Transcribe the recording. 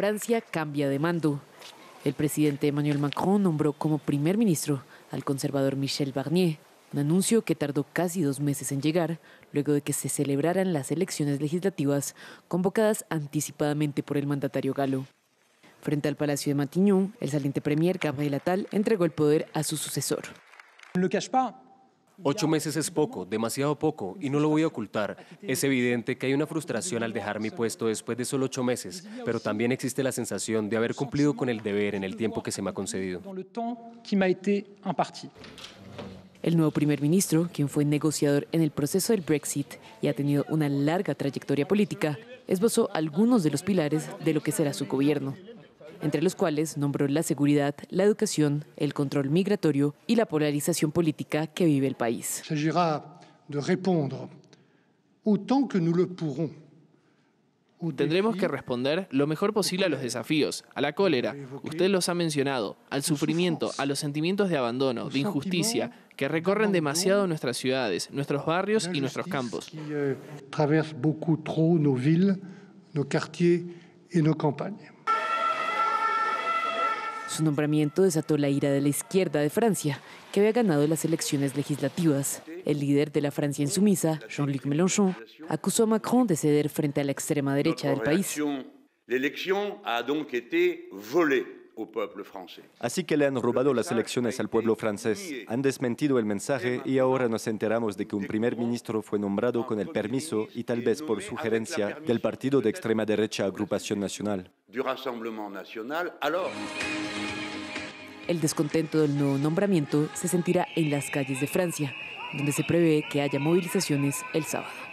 Francia cambia de mando. El presidente Emmanuel Macron nombró como primer ministro al conservador Michel Barnier, un anuncio que tardó casi dos meses en llegar, luego de que se celebraran las elecciones legislativas convocadas anticipadamente por el mandatario galo. Frente al Palacio de Matignon, el saliente premier Gabriel Attal entregó el poder a su sucesor. Ocho meses es poco, demasiado poco, y no lo voy a ocultar. Es evidente que hay una frustración al dejar mi puesto después de solo ocho meses, pero también existe la sensación de haber cumplido con el deber en el tiempo que se me ha concedido. El nuevo primer ministro, quien fue negociador en el proceso del Brexit y ha tenido una larga trayectoria política, esbozó algunos de los pilares de lo que será su gobierno entre los cuales nombró la seguridad, la educación, el control migratorio y la polarización política que vive el país. Tendremos que responder lo mejor posible a los desafíos, a la cólera, usted los ha mencionado, al sufrimiento, a los sentimientos de abandono, de injusticia, que recorren demasiado nuestras ciudades, nuestros barrios y nuestros campos. Eh, nombramiento desató la ira de la izquierda de Francia, que había ganado las elecciones legislativas. El líder de la Francia insumisa, Jean-Luc Mélenchon, acusó a Macron de ceder frente a la extrema derecha del país. La elección ha Así que le han robado las elecciones al pueblo francés, han desmentido el mensaje y ahora nos enteramos de que un primer ministro fue nombrado con el permiso y tal vez por sugerencia del partido de extrema derecha Agrupación Nacional. El descontento del nuevo nombramiento se sentirá en las calles de Francia, donde se prevé que haya movilizaciones el sábado.